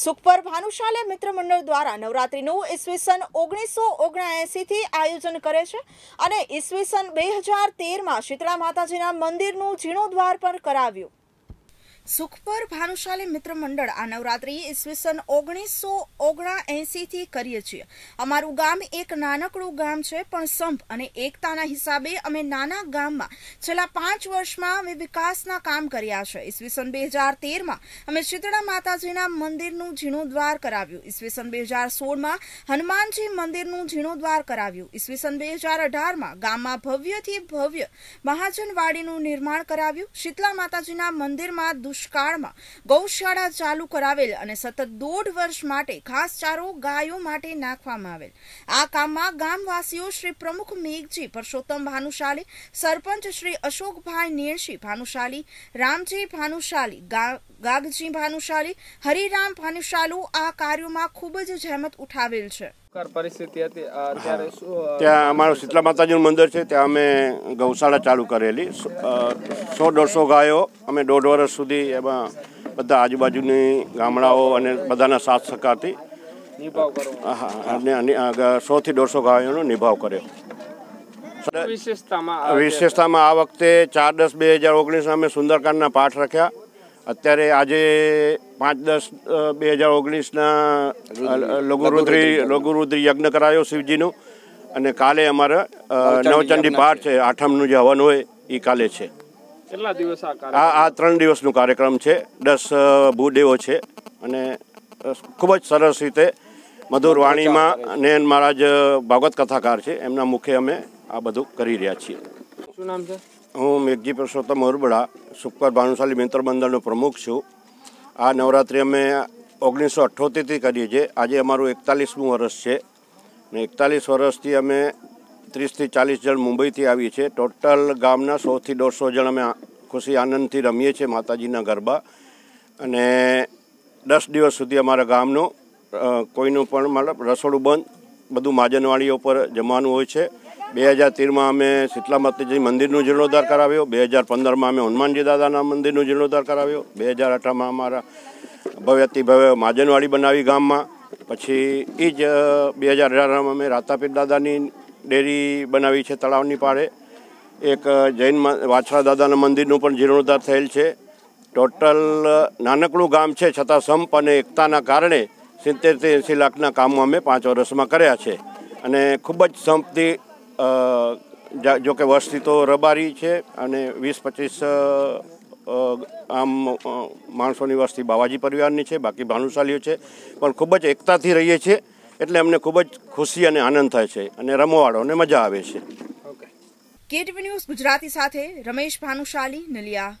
સુખપર ભાનુશાલે મિત્ર મંડળ દ્વારા નવરાત્રિનું ઈસવીસન ઓગણીસો ઓગણએંસીથી આયોજન કરે છે અને ઈસવીસન બે હજાર તેરમાં શીતળા માતાજીના મંદિરનું જીર્ણોદ્વાર પણ કરાવ્યું સુખપર ભાનુશાલી મિત્ર મંડળ આ નવરાત્રી ઈસવીસન ઓગણીસો ઓગણા એંસીથી કરીએ છીએ અમારું ગામ એક નાનકડું ગામ છે પણ સંપ અને એકતાના હિસાબે અમે નાના ગામમાં છેલ્લા પાંચ વર્ષમાં અમે વિકાસના કામ કર્યા છે ઈસવીસન બે હજાર તેરમાં અમે શીતળા માતાજીના મંદિરનું જીર્ણોદ્વાર કરાવ્યું ઈસવીસન બે હજાર સોળમાં હનુમાનજી મંદિરનું જીર્ણોદ્વાર કરાવ્યું ઈસવીસન બે હજાર અઢારમાં ગામમાં ભવ્યથી ભવ્ય મહાજનવાડીનું નિર્માણ કરાવ્યું શીતલા માતાજીના મંદિરમાં દુષ્કાળમાં ગૌશાળા ચાલુ કરાવેલ અને સતત દોઢ વર્ષ માટે ખાસ ચારો ગાયો માટે નાખવામાં આવેલ આ કામમાં ગામવાસીઓ શ્રી પ્રમુખ મેઘજી પરસોત્તમ ભાનુશાલી સરપંચ શ્રી અશોકભાઈ નેણશી ભાનુશાલી રામજી ભાનુશાલી ગાગજી ભાનુશાલી હરિરામ ભાનુશાલુ આ કાર્યોમાં ખૂબ જ જહેમત ઉઠાવેલ છે ત્યાં અમારું શીતલા માતાજીનું મંદિર છે ત્યાં અમે ગૌશાળા ચાલુ કરેલી સો દોઢસો ગાયો અમે દોઢ વર્ષ સુધી એમાં બધા આજુબાજુની ગામડાઓ અને બધાના સાથ સહકારથી સોથી દોઢસો ગાયોનો નિભાવ કર્યો વિશેષતામાં આ વખતે ચાર દસ બે હજાર ઓગણીસમાં અમે સુંદરકાંડના પાઠ રખ્યા અત્યારે આજે પાંચ દસ બે હજાર ઓગણીસના લઘુરુદ્રી લઘુરુદ્રી યજ્ઞ કરાયો શિવજીનો અને કાલે અમારે નવચંડી પાઠ છે આઠમનું જે હવન હોય એ કાલે છે દિવસ આ આ ત્રણ દિવસનું કાર્યક્રમ છે દસ ભૂદેવો છે અને ખૂબ જ સરસ રીતે મધુર વાણીમાં નયન મહારાજ ભાગવત કથાકાર છે એમના મુખે અમે આ બધું કરી રહ્યા છીએ શું નામ છે હું મેઘજી પુરુષોત્તમ હરબડા સુકર ભાનુશાલી મિત્ર મંડળનો પ્રમુખ છું આ નવરાત્રિ અમે ઓગણીસો અઠ્ઠોતેરથી કરીએ છીએ આજે અમારું એકતાલીસમું વર્ષ છે ને એકતાલીસ વર્ષથી અમે ત્રીસથી ચાલીસ જણ મુંબઈથી આવીએ છીએ ટોટલ ગામના સોથી દોઢસો જણ અમે ખુશી આનંદથી રમીએ છીએ માતાજીના ગરબા અને દસ દિવસ સુધી અમારા ગામનું કોઈનું પણ મતલબ રસોડું બંધ બધું માજનવાળીઓ પર જમવાનું હોય છે બે હજાર તેરમાં અમે શીતલા માતાજી મંદિરનું જીર્ણોદ્ધાર કરાવ્યો બે હજાર પંદરમાં અમે હનુમાનજી દાદાના મંદિરનું જીર્ણોદ્ધાર કરાવ્યો બે હજાર અઢારમાં અમારા ભવ્યથી ભવ્ય માજનવાડી બનાવી ગામમાં પછી એ જ બે હજાર અઢારમાં અમે રાતાપીર દાદાની ડેરી બનાવી છે તળાવની પાળે એક જૈન વાછરા દાદાના મંદિરનું પણ જીર્ણોદ્ધાર થયેલ છે ટોટલ નાનકડું ગામ છે છતાં સંપ અને એકતાના કારણે સિત્તેરથી એંસી લાખના કામો અમે પાંચ વર્ષમાં કર્યા છે અને ખૂબ જ સંપથી જો કે વસ્તી તો રબારી છે અને વીસ પચીસ આમ માણસોની વસ્તી બાવાજી પરિવારની છે બાકી ભાનુશાલીઓ છે પણ ખૂબ જ એકતાથી રહીએ છીએ એટલે અમને ખૂબ જ ખુશી અને આનંદ થાય છે અને રમવાળોને મજા આવે છે કેટીવી ન્યૂઝ ગુજરાતી સાથે રમેશ ભાનુશાલી નલિયા